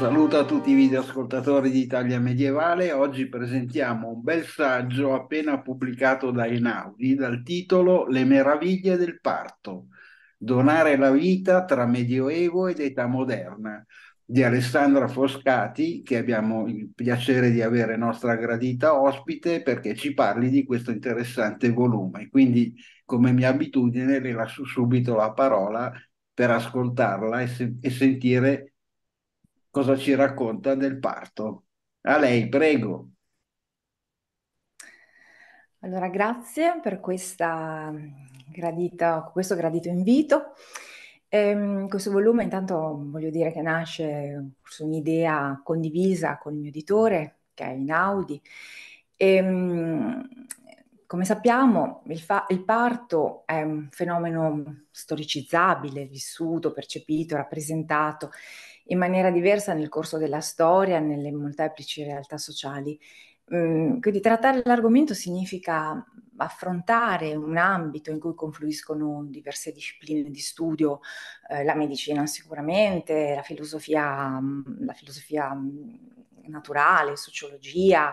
saluto a tutti i videoascoltatori di Italia Medievale. Oggi presentiamo un bel saggio appena pubblicato da Einaudi dal titolo Le meraviglie del parto. Donare la vita tra Medioevo ed età moderna di Alessandra Foscati, che abbiamo il piacere di avere nostra gradita ospite perché ci parli di questo interessante volume. Quindi, come mia abitudine, le lascio subito la parola per ascoltarla e, se- e sentire cosa ci racconta del parto. A lei, prego. Allora, grazie per gradita, questo gradito invito. Ehm, questo volume intanto voglio dire che nasce su un'idea condivisa con il mio editore, che è Inaudi. Ehm, come sappiamo, il, fa- il, parto è un fenomeno storicizzabile, vissuto, percepito, rappresentato in maniera diversa nel corso della storia, nelle molteplici realtà sociali. Mm, quindi trattare l'argomento significa affrontare un ambito in cui confluiscono diverse discipline di studio, eh, la medicina sicuramente, la filosofia, mm, la filosofia mm, naturale, sociologia,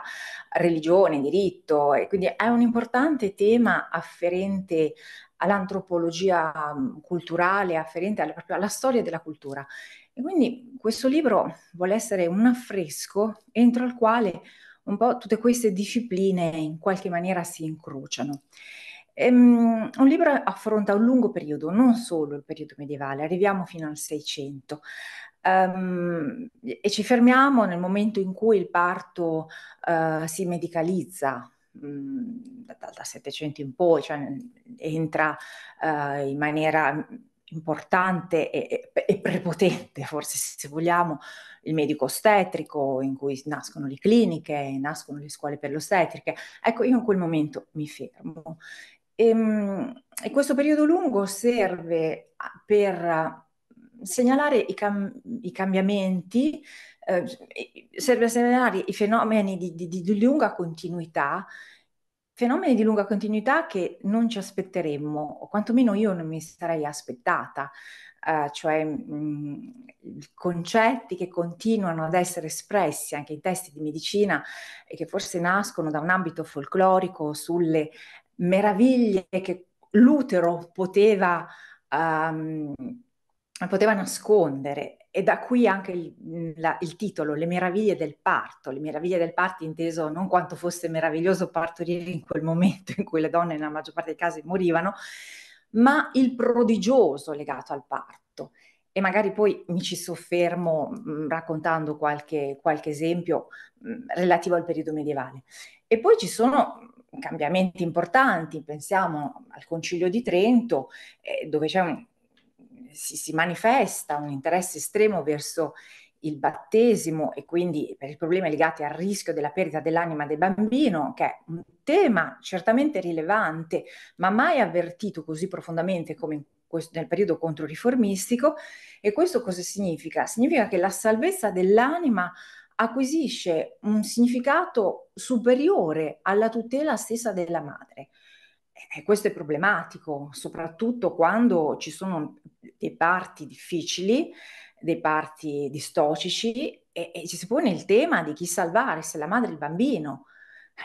religione, diritto, e quindi è un importante tema afferente all'antropologia culturale, afferente alla, proprio alla storia della cultura. E quindi questo libro vuole essere un affresco entro il quale un po' tutte queste discipline in qualche maniera si incrociano. Um, un libro affronta un lungo periodo, non solo il periodo medievale, arriviamo fino al Seicento. Um, e ci fermiamo nel momento in cui il parto uh, si medicalizza, um, dal da 700 in poi, cioè entra uh, in maniera importante e, e, prepotente, forse se vogliamo, il medico ostetrico in cui nascono le cliniche, nascono le scuole per l'ostetrica. Ecco, io in quel momento mi fermo. E, ehm, e questo periodo lungo serve per eh, segnalare i, cam- i cambiamenti, eh, serve a segnalare i fenomeni di, di, di lunga continuità fenomeni di lunga continuità che non ci aspetteremmo, o quantomeno io non mi sarei aspettata, eh, cioè mh, mm, concetti che continuano ad essere espressi anche in testi di medicina e che forse nascono da un ambito folclorico sulle meraviglie che l'utero poteva um, poteva nascondere e da qui anche il, la, il, titolo, Le meraviglie del parto, le meraviglie del parto inteso non quanto fosse meraviglioso partorire in quel momento in cui le donne nella maggior parte dei casi morivano, ma il prodigioso legato al parto. E magari poi mi ci soffermo mh, raccontando qualche, qualche esempio mh, relativo al periodo medievale. E poi ci sono cambiamenti importanti, pensiamo al Concilio di Trento, eh, dove c'è un si, si manifesta un interesse estremo verso il battesimo e quindi per i problemi legati al rischio della perdita dell'anima del bambino, che è un tema certamente rilevante, ma mai avvertito così profondamente come questo, nel periodo controriformistico. E questo cosa significa? Significa che la salvezza dell'anima acquisisce un significato superiore alla tutela stessa della madre. E eh, questo è problematico, soprattutto quando ci sono dei parti difficili, dei parti distocici e, e, ci si pone il tema di chi salvare, se la madre e il bambino.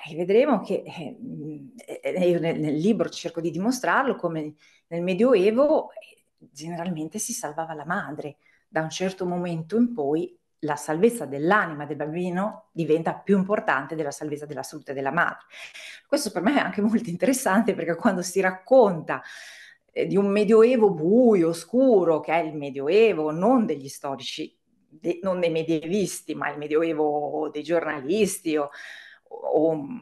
Eh, e vedremo che, eh, mm, eh, io nel, nel, libro cerco di dimostrarlo, come nel Medioevo generalmente si salvava la madre, da un certo momento in poi la salvezza dell'anima del bambino diventa più importante della salvezza della salute della madre. Questo per me è anche molto interessante perché quando si racconta eh, di un medioevo buio, oscuro, che è il medioevo non degli storici, de- non dei medievisti, ma il medioevo dei giornalisti o, o,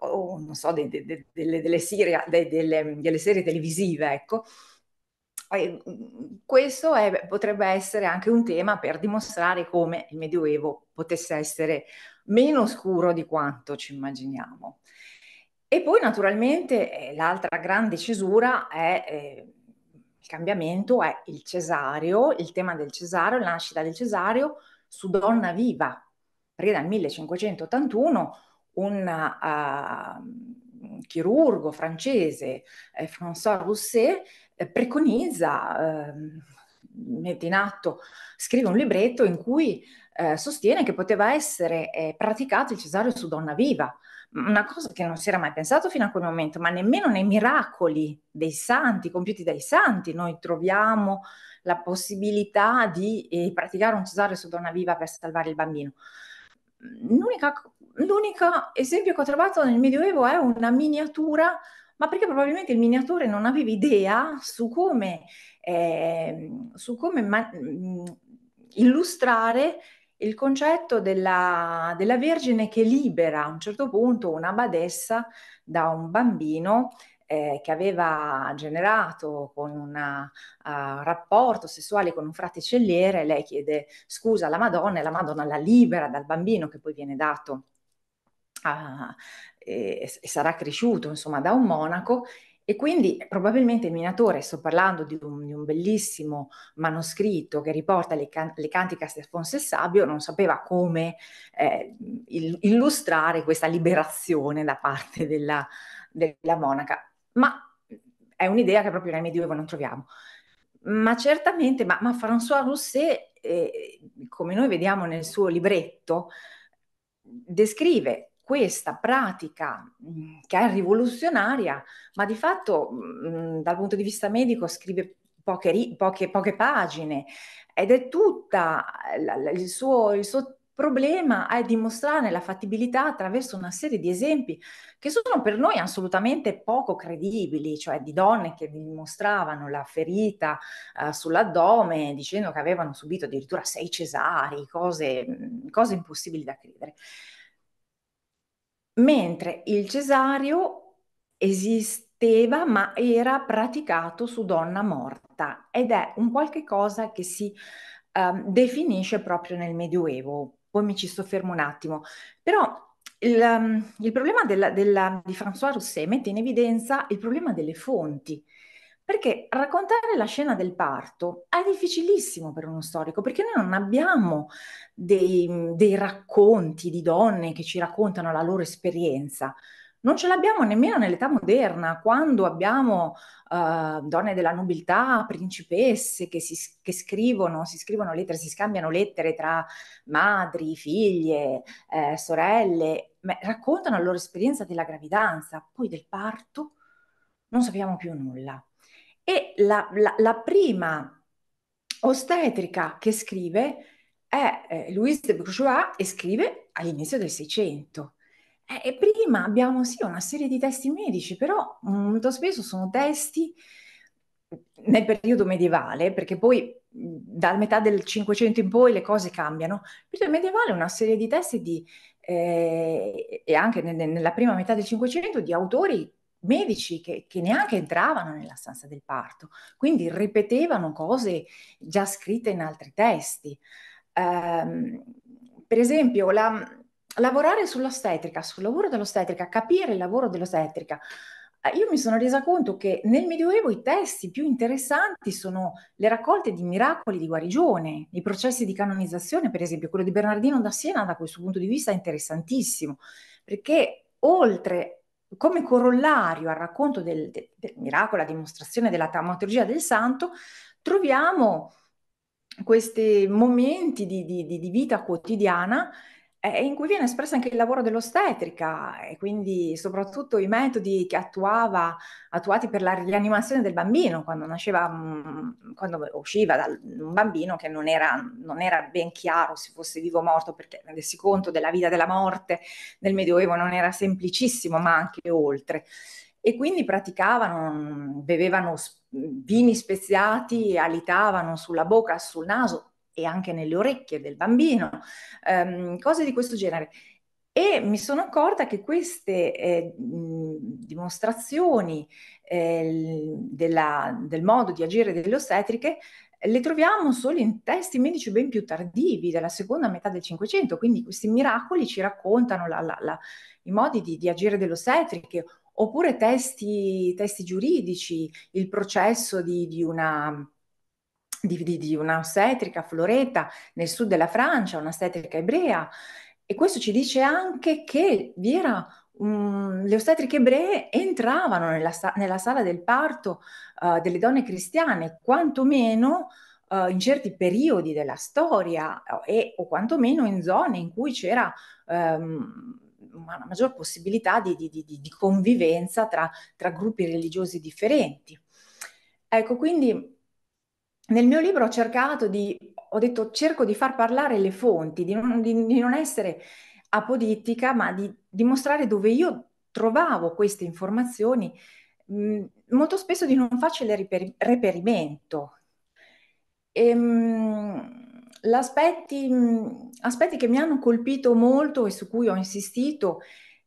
o non so, de- de- delle, delle, siria, delle, delle serie televisive, ecco, Mm, mm, questo è, potrebbe essere anche un tema per dimostrare come il Medioevo potesse essere meno scuro di quanto ci immaginiamo. E poi naturalmente eh, l'altra grande cesura è eh, il cambiamento, è il Cesario, il tema del Cesario, la nascita del Cesario su Donna Viva, perché dal 1581 un uh, chirurgo francese, eh, François Rousset, preconizza, eh, mette in atto, scrive un libretto in cui eh, sostiene che poteva essere eh, praticato il cesareo su donna viva, una cosa che non si era mai pensato fino a quel momento, ma nemmeno nei miracoli dei santi, compiuti dai santi, noi troviamo la possibilità di eh, praticare un cesareo su donna viva per salvare il bambino. L'unica, l'unico esempio che ho trovato nel Medioevo è una miniatura ma perché probabilmente il miniatore non aveva idea su come, eh, su come ma- mm, illustrare il concetto della, della, Vergine che libera a un certo punto una badessa da un bambino eh, che aveva generato con un uh, eh, rapporto sessuale con un fraticelliere, lei chiede scusa alla Madonna e la Madonna la libera dal bambino che poi viene dato a, e, e sarà cresciuto insomma da un monaco e quindi probabilmente il minatore, sto parlando di un, di un bellissimo manoscritto che riporta le, can- le cantiche Alfonso il Sabio, non sapeva come eh, il- illustrare questa liberazione da parte della, della, monaca, ma è un'idea che proprio nel Medioevo non troviamo. Ma certamente, ma, ma François Rousset, eh, come noi vediamo nel suo libretto, descrive questa pratica mm, che è rivoluzionaria, ma di fatto mm, dal punto di vista medico scrive poche, poche, poche pagine ed è tutta eh, il, suo, il suo problema è dimostrare la fattibilità attraverso una serie di esempi che sono per noi assolutamente poco credibili, cioè di donne che dimostravano la ferita eh, sull'addome dicendo che avevano subito addirittura sei cesari, cose, mm, cose impossibili da credere. Mentre il cesario esisteva ma era praticato su donna morta ed è un qualche cosa che si eh, definisce proprio nel Medioevo. Poi mi ci soffermo un attimo. Però il, um, il problema della, della, di François Rousset mette in evidenza il problema delle fonti perché raccontare la scena del parto è difficilissimo per uno storico, perché noi non abbiamo dei, dei racconti di donne che ci raccontano la loro esperienza. Non ce l'abbiamo nemmeno nell'età moderna, quando abbiamo uh, donne della nobiltà, principesse che, si, che scrivono, si scrivono lettere, si scambiano lettere tra madri, figlie, eh, sorelle, ma raccontano la loro esperienza della gravidanza, poi del parto, non sappiamo più nulla. E la, la, la prima ostetrica che scrive è eh, Louise de Bourgeois e scrive all'inizio del Seicento. Eh, e prima abbiamo sì una serie di testi medici, però molto spesso sono testi nel periodo medievale, perché poi dalla metà del Cinquecento in poi le cose cambiano. Nel periodo medievale una serie di testi di, eh, e anche nella prima metà del Cinquecento di autori medici che, che, neanche entravano nella stanza del parto, quindi ripetevano cose già scritte in altri testi. Um, per esempio, la, lavorare sull'ostetrica, sul lavoro dell'ostetrica, capire il lavoro dell'ostetrica. Eh, io mi sono resa conto che nel Medioevo i testi più interessanti sono le raccolte di miracoli di guarigione, i processi di canonizzazione, per esempio, quello di Bernardino da Siena da questo punto di vista è interessantissimo, perché oltre come corollario al racconto del, del miracolo, la dimostrazione della taumaturgia del santo, troviamo questi momenti di, di, di vita quotidiana in cui viene espresso anche il lavoro dell'ostetrica e quindi soprattutto i metodi che attuava, attuati per la rianimazione del bambino quando nasceva, mm, quando usciva da un bambino che non era, non era, ben chiaro se fosse vivo o morto perché rendersi conto della vita e della morte nel Medioevo non era semplicissimo ma anche oltre. E quindi praticavano, mm, bevevano vini speziati, alitavano sulla bocca, sul naso, e anche nelle orecchie del bambino, ehm, cose di questo genere. E mi sono accorta che queste eh, dimostrazioni eh, della, del modo di agire delle ostetriche le troviamo solo in testi medici ben più tardivi, della seconda metà del Cinquecento, quindi questi miracoli ci raccontano la, la, la, i modi di, di agire ostetriche, oppure testi, testi, giuridici, il processo di, di una di, di, di un'ostetrica floreta nel sud della Francia, un'ostetrica ebrea, e questo ci dice anche che vi era Um, le ostetriche ebree entravano nella, nella sala del parto uh, delle donne cristiane, quantomeno uh, in certi periodi della storia eh, e, o quantomeno in zone in cui c'era um, una maggior possibilità di, di, di, di convivenza tra, tra, gruppi religiosi differenti. Ecco, quindi nel mio libro ho cercato di, ho detto cerco di far parlare le fonti, di non, di, di non essere apodittica, ma di dimostrare dove io trovavo queste informazioni, mh, molto spesso di non facile reper- reperimento. E, ehm, mh, aspetti, mh, aspetti che mi hanno colpito molto e su cui ho insistito,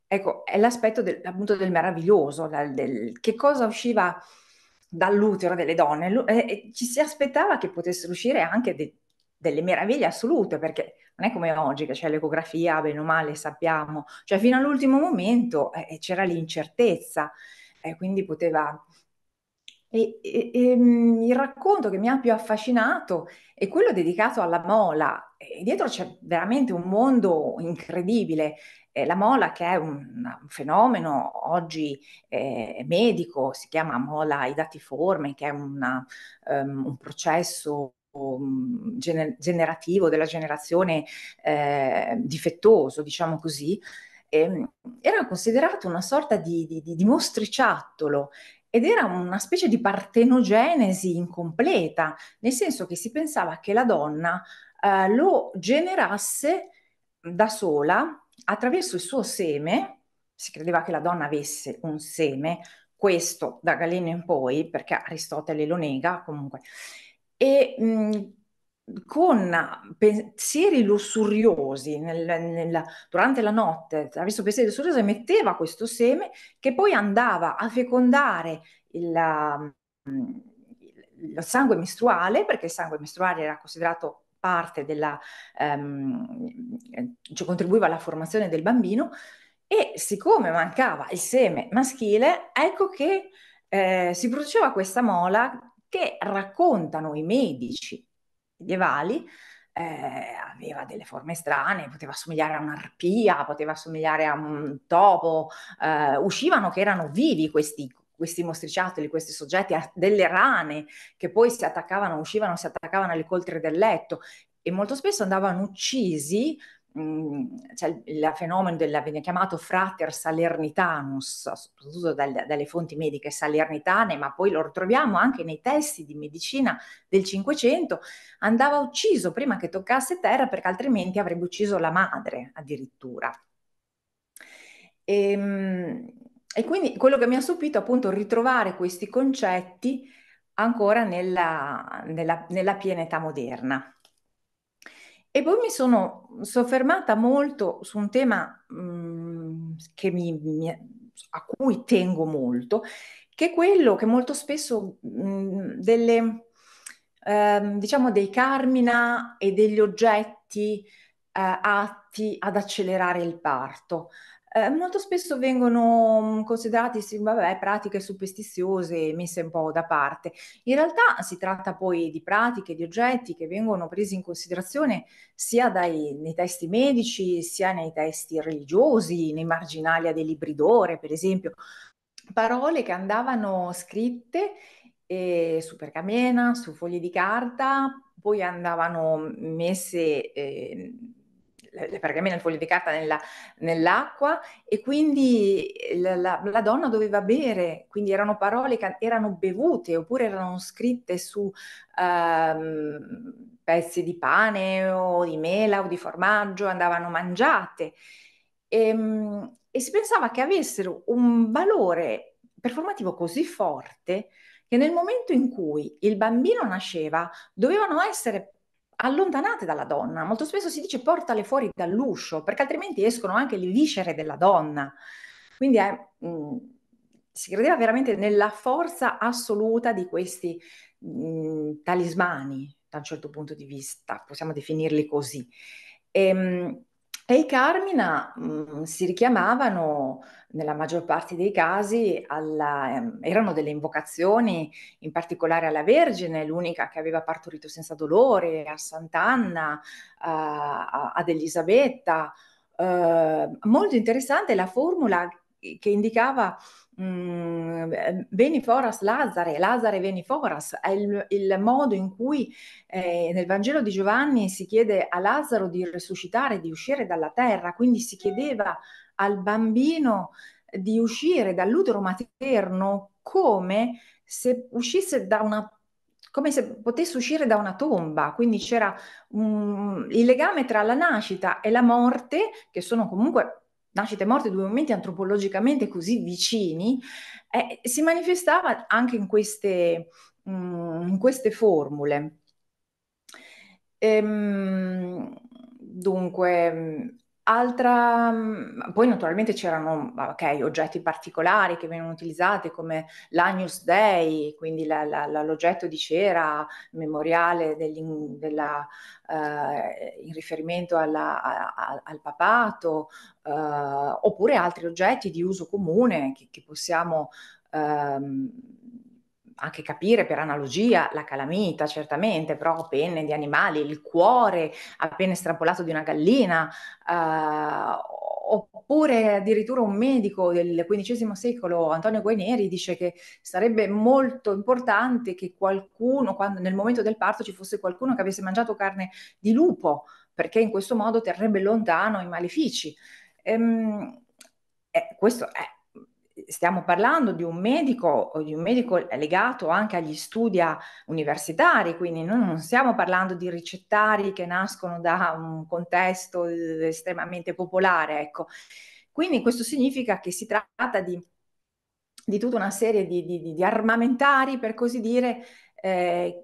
ecco, è l'aspetto del, appunto del meraviglioso, del, del, che cosa usciva dall'utero delle donne e, eh, eh, ci si aspettava che potessero uscire anche de- delle meraviglie assolute, perché non è come oggi che c'è l'ecografia, bene o male sappiamo, cioè fino all'ultimo momento eh, eh c'era l'incertezza, eh, quindi poteva... E, e, e, mm, il racconto che mi ha più affascinato è quello dedicato alla mola, dietro c'è veramente un mondo incredibile. Eh, la mola, che è un, un fenomeno oggi eh, medico, si chiama mola idatiforme, che è una, um, un processo um, mm, gener- generativo della generazione eh, difettoso, diciamo così, ehm, era considerato una sorta di, di, di mostriciattolo ed era una specie di partenogenesi incompleta, nel senso che si pensava che la donna eh, lo generasse da sola attraverso il suo seme, si credeva che la donna avesse un seme, questo da Galeno in poi, perché Aristotele lo nega comunque, e mh, con pensieri lussuriosi nel, nel, durante la notte, attraverso pensieri lussuriosi, metteva questo seme che poi andava a fecondare il, la, il sangue mestruale, perché il sangue mestruale era considerato parte della, ehm, cioè contribuiva alla formazione del bambino e siccome mancava il seme maschile, ecco che eh, si produceva questa mola che raccontano i medici medievali eh, aveva delle forme strane, poteva assomigliare a un'arpia, poteva assomigliare a un topo, eh, uscivano che erano vivi questi questi mostriciattoli, questi soggetti, a delle rane che poi si attaccavano, uscivano, si attaccavano alle coltre del letto e molto spesso andavano uccisi mhmm, c'è cioè il, fenomeno del viene chiamato frater salernitanus, soprattutto dal, dalle fonti mediche salernitane, ma poi lo ritroviamo anche nei testi di medicina del Cinquecento, andava ucciso prima che toccasse terra perché altrimenti avrebbe ucciso la madre addirittura. E, ehm, e quindi quello che mi ha stupito è appunto ritrovare questi concetti ancora nella, nella, nella piena età moderna. E poi mi sono soffermata molto su un tema mh, mm, mi, mi, a cui tengo molto, che è quello che molto spesso mh, mm, delle, eh, diciamo dei carmina e degli oggetti eh, atti ad accelerare il parto. Eh, molto spesso vengono mm, considerati sì, vabbè, pratiche superstiziose messe un po' da parte. In realtà si tratta poi di pratiche, di oggetti che vengono presi in considerazione sia dai, nei testi medici, sia nei testi religiosi, nei marginalia dei libri d'ore, per esempio. Parole che andavano scritte eh, su pergamena, su fogli di carta, poi andavano messe... Eh, le pergamene folificata nella, nell'acqua e quindi eh, la, la, la, donna doveva bere, quindi erano parole che erano bevute oppure erano scritte su ehm, pezzi di pane o di mela o di formaggio, andavano mangiate e, ehm, e si pensava che avessero un valore performativo così forte che nel momento in cui il bambino nasceva dovevano essere allontanate dalla donna. Molto spesso si dice portale fuori dall'uscio, perché altrimenti escono anche le viscere della donna. Quindi è, mh, mhmm, si credeva veramente nella forza assoluta di questi mh, mhmm, talismani, da un certo punto di vista, possiamo definirli così. E, ehm, mh, e i Carmina mh, mm, si richiamavano nella maggior parte dei casi, alla, ehm, erano delle invocazioni, in particolare alla Vergine, l'unica che aveva partorito senza dolore, a Sant'Anna, a, ad Elisabetta. Eh, molto interessante la formula che indicava mm, eh, Veni foras Lazare, Lazare veni foras, è il, il modo in cui eh, nel Vangelo di Giovanni si chiede a Lazzaro di risuscitare, di uscire dalla terra, quindi si chiedeva al bambino di uscire dall'utero materno come se uscisse da una come se potesse uscire da una tomba, quindi c'era um, il legame tra la nascita e la morte, che sono comunque nascita e morte, due momenti antropologicamente così vicini, eh, si manifestava anche in queste, mh, mm, in queste formule. Ehm, dunque, mm, Altra, mhmm, poi naturalmente c'erano okay, oggetti particolari che venivano utilizzati come l'Agnus Dei, quindi la, la, la, l'oggetto di cera memoriale della, eh, in riferimento alla, a, a, al papato, eh, oppure altri oggetti di uso comune che, che possiamo ehm, anche capire per analogia la calamita, certamente, però penne di animali, il cuore appena estrapolato di una gallina, eh, oppure addirittura un medico del XV secolo, Antonio Guaineri, dice che sarebbe molto importante che qualcuno, quando, nel momento del parto, ci fosse qualcuno che avesse mangiato carne di lupo, perché in questo modo terrebbe lontano i malefici. Ehm, eh, questo è stiamo parlando di un medico, di un medico legato anche agli studi universitari, quindi noi non stiamo parlando di ricettari che nascono da un contesto eh, estremamente popolare, ecco. Quindi questo significa che si tratta di, di tutta una serie di, di, di, armamentari, per così dire, eh,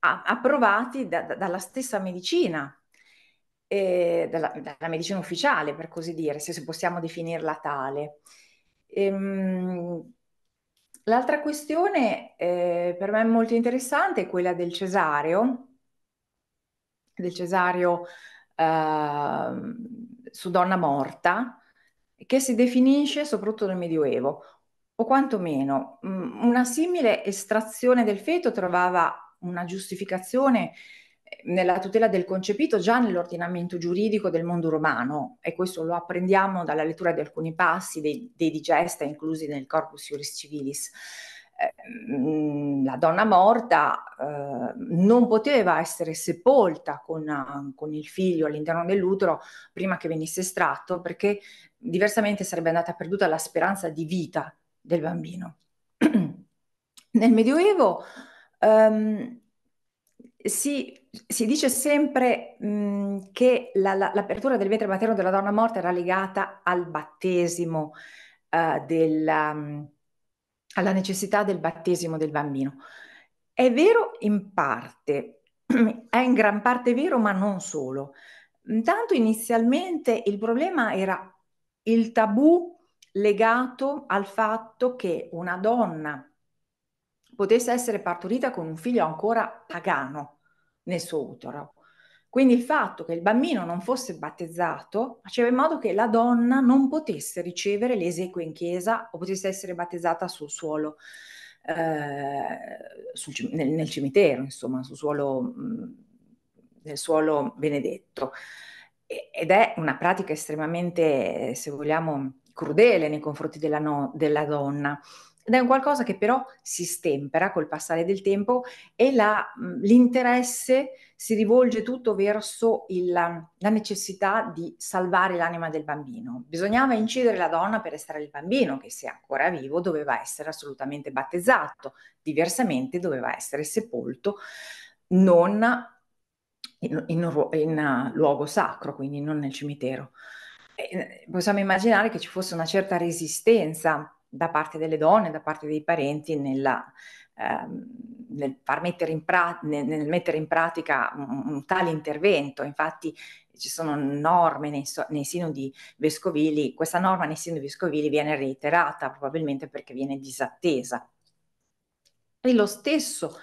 approvati da, da, dalla stessa medicina, eh, dalla, dalla, medicina ufficiale, per così dire, se possiamo definirla tale. Ehm, l'altra questione eh, per me molto interessante è quella del cesareo, del cesareo eh, su donna morta, che si definisce soprattutto nel Medioevo, o quantomeno mh, mm, una simile estrazione del feto trovava una giustificazione nella tutela del concepito già nell'ordinamento giuridico del mondo romano e questo lo apprendiamo dalla lettura di alcuni passi dei, dei digesta inclusi nel corpus iuris civilis. Eh, mm, la donna morta eh, non poteva essere sepolta con, con il figlio all'interno dell'utero prima che venisse estratto perché diversamente sarebbe andata perduta la speranza di vita del bambino. nel Medioevo ehm, si, si dice sempre mh, che la, la, l'apertura del ventre materno della donna morta era legata al battesimo, uh, della, um, alla necessità del battesimo del bambino. È vero in parte, è in gran parte vero, ma non solo. Intanto inizialmente il problema era il tabù legato al fatto che una donna potesse essere partorita con un figlio ancora pagano nel suo utero. Quindi il fatto che il bambino non fosse battezzato faceva in modo che la donna non potesse ricevere l'esequio in chiesa o potesse essere battezzata sul suolo, eh, sul, nel, nel, cimitero, insomma, sul suolo, mm, nel suolo benedetto. E, ed è una pratica estremamente, se vogliamo, crudele nei confronti della, no, della donna, ed è un qualcosa che però si stempera col passare del tempo e la, l'interesse si rivolge tutto verso il, la, necessità di salvare l'anima del bambino. Bisognava incidere la donna per restare il bambino, che se ancora vivo doveva essere assolutamente battezzato, diversamente doveva essere sepolto non in, in, in uh, luogo sacro, quindi non nel cimitero. E eh, possiamo immaginare che ci fosse una certa resistenza da parte delle donne, da parte dei parenti nella, ehm, nel, mettere pra- nel, nel, mettere in pratica un, un, tale intervento. Infatti ci sono norme nei, so- nei sinodi vescovili, questa norma nei sinodi vescovili viene reiterata probabilmente perché viene disattesa. E lo stesso,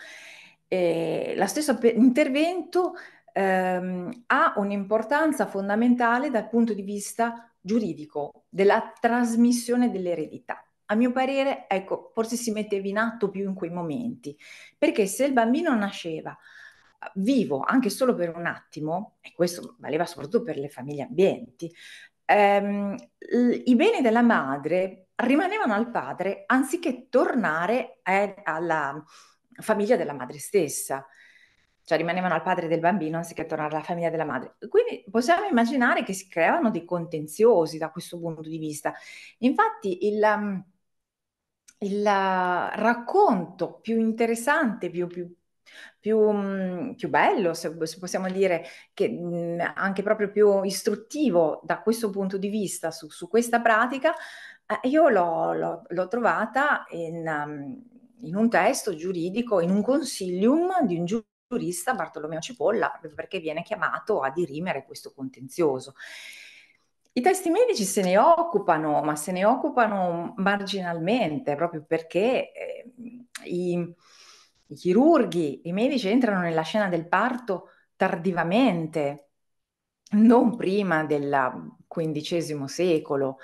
eh, lo stesso pe- intervento ehm, ha un'importanza fondamentale dal punto di vista giuridico della trasmissione dell'eredità a mio parere, ecco, forse si metteva in atto più in quei momenti, perché se il bambino nasceva eh, vivo anche solo per un attimo, e questo valeva soprattutto per le famiglie ambienti, ehm, i beni della madre rimanevano al padre anziché tornare eh, alla famiglia della madre stessa cioè rimanevano al padre del bambino anziché tornare alla famiglia della madre. Quindi possiamo immaginare che si creavano dei contenziosi da questo punto di vista. Infatti il, ehm, il racconto più interessante, più, più, più, più bello, se, se, possiamo dire, che, anche proprio più istruttivo da questo punto di vista su, su questa pratica, eh, io l'ho, l'ho, l'ho, trovata in, in un testo giuridico, in un consilium di un giurista Bartolomeo Cipolla, perché viene chiamato a dirimere questo contenzioso. I testi medici se ne occupano, ma se ne occupano marginalmente, proprio perché eh, i, i chirurghi, i medici entrano nella scena del parto tardivamente, non prima del XV secolo.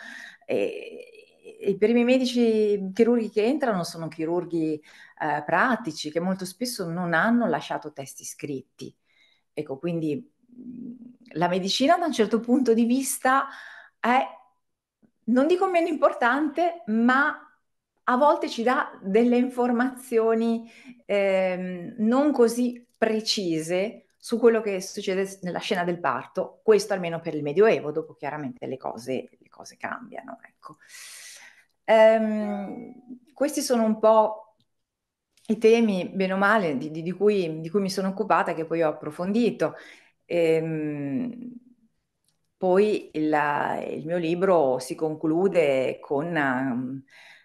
Eh, I primi medici chirurghi che entrano sono chirurghi eh, pratici che molto spesso non hanno lasciato testi scritti. Ecco, quindi la medicina da un certo punto di vista è, non dico meno importante, ma a volte ci dà delle informazioni eh, non così precise su quello che succede nella scena del parto, questo almeno per il Medioevo, dopo chiaramente le cose, le cose cambiano. Ecco. Ehm, questi sono un po' i temi, bene o male, di, di, di, cui, di cui mi sono occupata, che poi ho approfondito. Ehm, poi la, il mio libro si conclude con, um,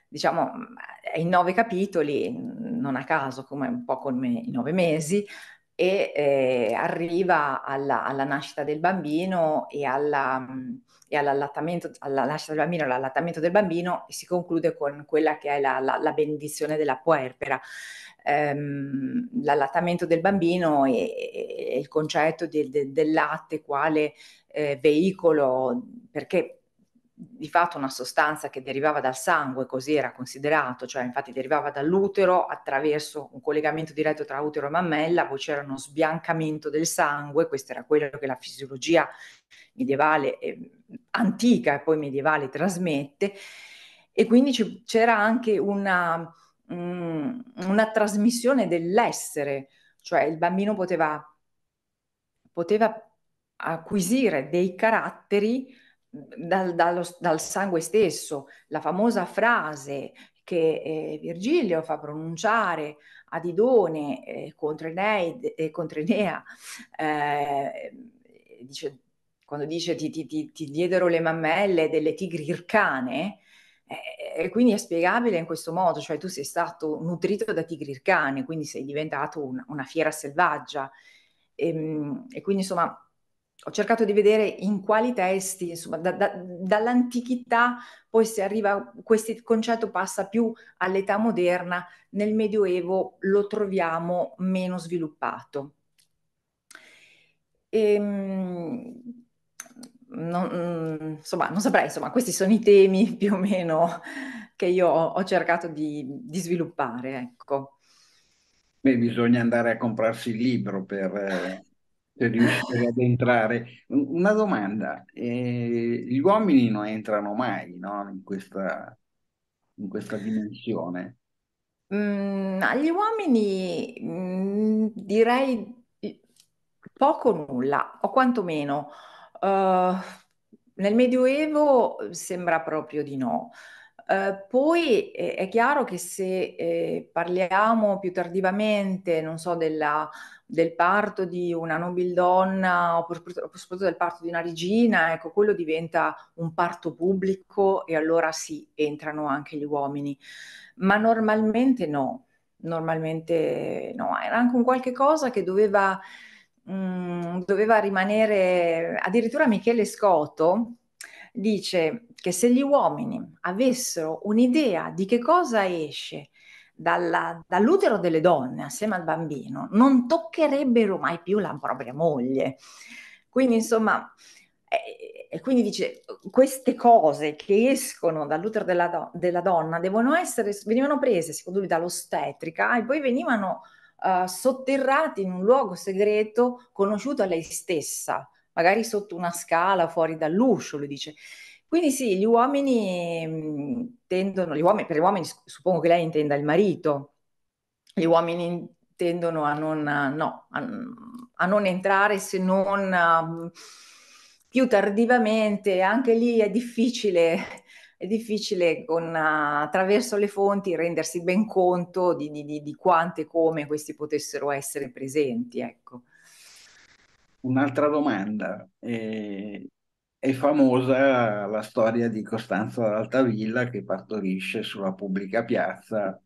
diciamo, i nove capitoli, non a caso, come un po' come i nove mesi, e eh, arriva alla, alla, nascita del bambino e, alla, e all'allattamento, alla nascita del bambino, all'allattamento del bambino e si conclude con quella che è la, la, la benedizione della puerpera ehm, l'allattamento del bambino e, e il concetto di, de, del latte quale eh, veicolo, perché di fatto una sostanza che derivava dal sangue, così era considerato, cioè infatti derivava dall'utero attraverso un collegamento diretto tra utero e mammella, poi c'era uno sbiancamento del sangue, questo era quello che la fisiologia medievale, eh, antica e poi medievale trasmette, e quindi c'era anche una, Mm, una trasmissione dell'essere, cioè il bambino poteva, poteva acquisire dei caratteri dal, dallo, dal, sangue stesso, la famosa frase che eh, Virgilio fa pronunciare ad Idone eh, contro, Eneide, eh, contro Enea, eh, dice, quando dice ti, ti, ti, ti diedero le mammelle delle tigri ircane, eh, eh, e quindi è spiegabile in questo modo, cioè tu sei stato nutrito da tigri cane, quindi sei diventato una, una fiera selvaggia. E, ehm, e, quindi insomma ho cercato di vedere in quali testi, insomma da, da, dall'antichità poi si arriva, questo concetto passa più all'età moderna, nel Medioevo lo troviamo meno sviluppato. E, ehm, non, mm, insomma, non saprei, insomma, questi sono i temi più o meno che io ho cercato di, di sviluppare, ecco. Beh, bisogna andare a comprarsi il libro per, eh, per riuscire ad entrare. Una domanda, eh, gli uomini non entrano mai no? in, questa, in questa dimensione? Mm, agli uomini mm, direi poco nulla, o quantomeno... Eh, nel Medioevo sembra proprio di no. Uh, poi eh, è chiaro che se eh, parliamo più tardivamente, non so, della, del parto di una nobildonna o soprattutto del parto di una regina, ecco, quello diventa un parto pubblico e allora sì, entrano anche gli uomini. Ma normalmente no, normalmente no. Era anche un qualche cosa che doveva Mm, doveva rimanere, addirittura Michele Scotto dice che se gli uomini avessero un'idea di che cosa esce dalla, dall'utero delle donne assieme al bambino, non toccherebbero mai più la propria moglie. Quindi insomma, e, e quindi dice, queste cose che escono dall'utero della, do- della donna devono essere, venivano prese secondo lui dall'ostetrica e poi venivano eh, sotterrati in un luogo segreto conosciuto a lei stessa, magari sotto una scala fuori dall'uscio, lo dice. Quindi sì, gli uomini mm, tendono, gli uomini, per gli uomini suppongo che lei intenda il marito, gli uomini tendono a non, no, a, a non entrare se non uh, più tardivamente, anche lì è difficile è difficile con, attraverso le fonti rendersi ben conto di, di, di, di quante e come questi potessero essere presenti. Ecco. Un'altra domanda. Eh, è famosa la storia di Costanzo d'Altavilla che partorisce sulla pubblica piazza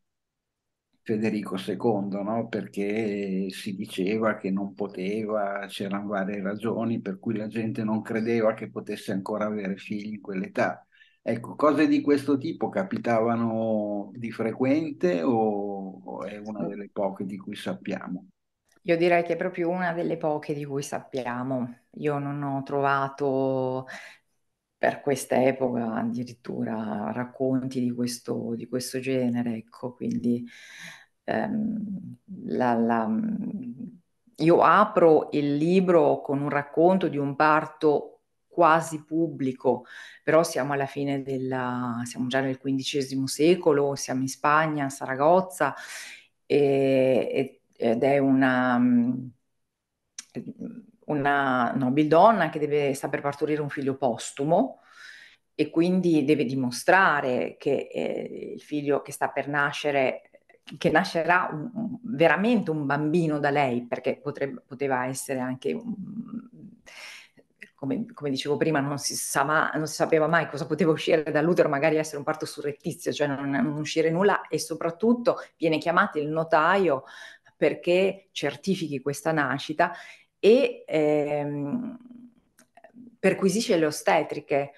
Federico II, no? perché si diceva che non poteva, c'erano varie ragioni per cui la gente non credeva che potesse ancora avere figli in quell'età. Ecco, cose di questo tipo capitavano di frequente o, è una delle poche di cui sappiamo? Io direi che è proprio una delle poche di cui sappiamo. Io non ho trovato per quest'epoca addirittura racconti di questo, di questo genere, ecco, quindi ehm, la, la, mm, io apro il libro con un racconto di un parto quasi pubblico, però siamo alla fine del, siamo già nel XV secolo, siamo in Spagna, a Saragozza, e, ed è una, mm, una nobildonna che deve, sta per partorire un figlio postumo e quindi deve dimostrare che eh, il figlio che sta per nascere che nascerà un, veramente un bambino da lei, perché potrebbe, poteva essere anche un, come, come dicevo prima, non si, ma, non si, sapeva mai cosa poteva uscire dall'utero, magari essere un parto surrettizio, cioè non, non uscire nulla e soprattutto viene chiamato il notaio perché certifichi questa nascita e ehm, perquisisce le ostetriche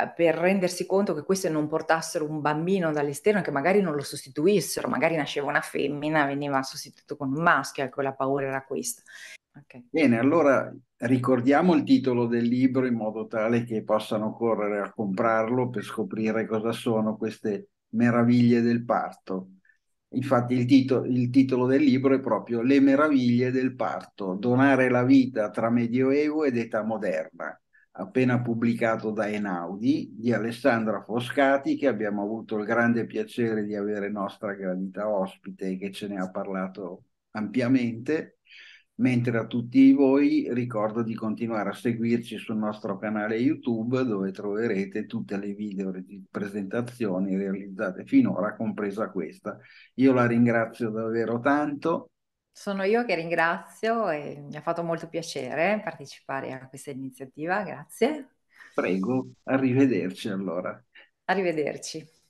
eh, per rendersi conto che queste non portassero un bambino dall'esterno e che magari non lo sostituissero, magari nasceva una femmina, veniva sostituito con un maschio, ecco la paura era questa. Okay. Bene, allora ricordiamo il titolo del libro in modo tale che possano correre a comprarlo per scoprire cosa sono queste meraviglie del parto. Infatti il, tito- il titolo del libro è proprio Le meraviglie del parto, donare la vita tra Medioevo ed età moderna, appena pubblicato da Enaudi di Alessandra Foscati che abbiamo avuto il grande piacere di avere nostra gradita ospite che ce ne ha parlato ampiamente mentre a tutti voi ricordo di continuare a seguirci sul nostro canale YouTube dove troverete tutte le video di presentazioni realizzate finora, compresa questa. Io la ringrazio davvero tanto. Sono io che ringrazio e mi ha fatto molto piacere partecipare a questa iniziativa, grazie. Prego, arrivederci allora. Arrivederci.